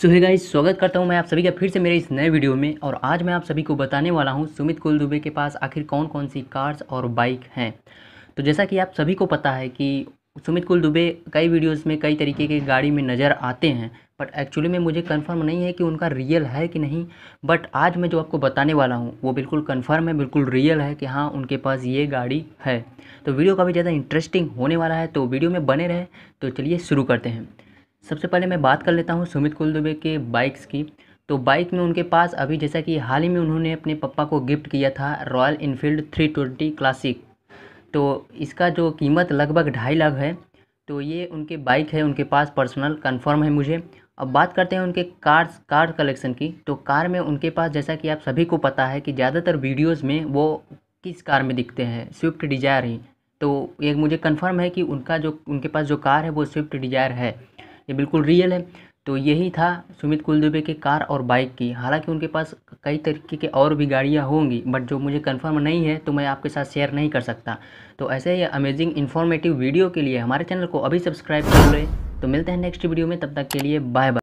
सो है गाइस स्वागत करता हूं मैं आप सभी का फिर से मेरे इस नए वीडियो में और आज मैं आप सभी को बताने वाला हूं सुमित कुल दुबे के पास आखिर कौन कौन सी कार्स और बाइक हैं तो जैसा कि आप सभी को पता है कि सुमित कुल दुबे कई वीडियोस में कई तरीके के गाड़ी में नज़र आते हैं बट एक्चुअली में मुझे कन्फर्म नहीं है कि उनका रियल है कि नहीं बट आज मैं जो आपको बताने वाला हूँ वो बिल्कुल कन्फर्म है बिल्कुल रियल है कि हाँ उनके पास ये गाड़ी है तो वीडियो काफ़ी ज़्यादा इंटरेस्टिंग होने वाला है तो वीडियो में बने रहे तो चलिए शुरू करते हैं सबसे पहले मैं बात कर लेता हूँ सुमित कुलदुबे के बाइक्स की तो बाइक में उनके पास अभी जैसा कि हाल ही में उन्होंने अपने पप्पा को गिफ्ट किया था रॉयल इनफील्ड 320 क्लासिक तो इसका जो कीमत लगभग ढाई लाख है तो ये उनके बाइक है उनके पास पर्सनल कन्फर्म है मुझे अब बात करते हैं उनके कार्स कार कलेक्शन की तो कार में उनके पास जैसा कि आप सभी को पता है कि ज़्यादातर वीडियोज़ में वो किस कार में दिखते हैं स्विफ्ट डिजायर ही तो ये मुझे कंफर्म है कि उनका जो उनके पास जो कार है वो स्विफ्ट डिजायर है ये बिल्कुल रियल है तो यही था सुमित कुलदुबे के कार और बाइक की हालांकि उनके पास कई तरीके के और भी गाड़ियाँ होंगी बट जो मुझे कंफर्म नहीं है तो मैं आपके साथ शेयर नहीं कर सकता तो ऐसे ही अमेजिंग इन्फॉर्मेटिव वीडियो के लिए हमारे चैनल को अभी सब्सक्राइब कर लें तो मिलते हैं नेक्स्ट वीडियो में तब तक के लिए बाय बाय